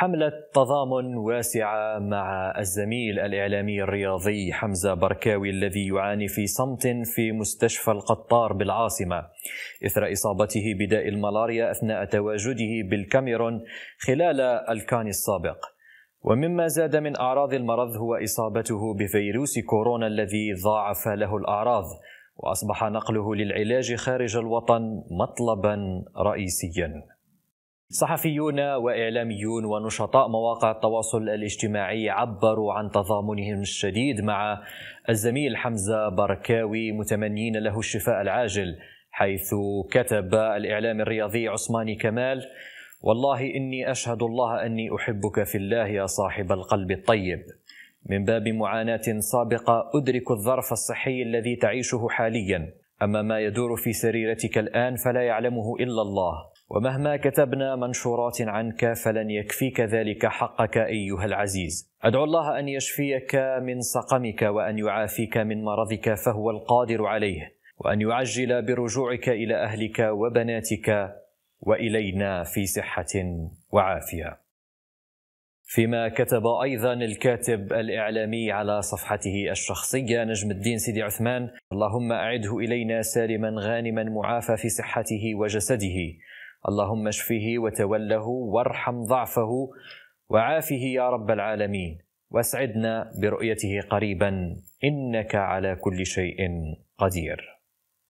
حملة تضامن واسعة مع الزميل الإعلامي الرياضي حمزة بركاوي الذي يعاني في صمت في مستشفى القطار بالعاصمة إثر إصابته بداء الملاريا أثناء تواجده بالكاميرون خلال الكان السابق ومما زاد من أعراض المرض هو إصابته بفيروس كورونا الذي ضاعف له الأعراض وأصبح نقله للعلاج خارج الوطن مطلبا رئيسيا صحفيون واعلاميون ونشطاء مواقع التواصل الاجتماعي عبروا عن تضامنهم الشديد مع الزميل حمزه بركاوي متمنين له الشفاء العاجل حيث كتب الاعلام الرياضي عثماني كمال والله اني اشهد الله اني احبك في الله يا صاحب القلب الطيب من باب معاناه سابقه ادرك الظرف الصحي الذي تعيشه حاليا اما ما يدور في سريرتك الان فلا يعلمه الا الله ومهما كتبنا منشورات عنك فلن يكفيك ذلك حقك ايها العزيز ادعو الله ان يشفيك من سقمك وان يعافيك من مرضك فهو القادر عليه وان يعجل برجوعك الى اهلك وبناتك والينا في صحه وعافيه فيما كتب ايضا الكاتب الاعلامي على صفحته الشخصيه نجم الدين سيدي عثمان اللهم اعده الينا سالما غانما معافى في صحته وجسده اللهم اشفه وتوله وارحم ضعفه وعافه يا رب العالمين واسعدنا برؤيته قريبا انك على كل شيء قدير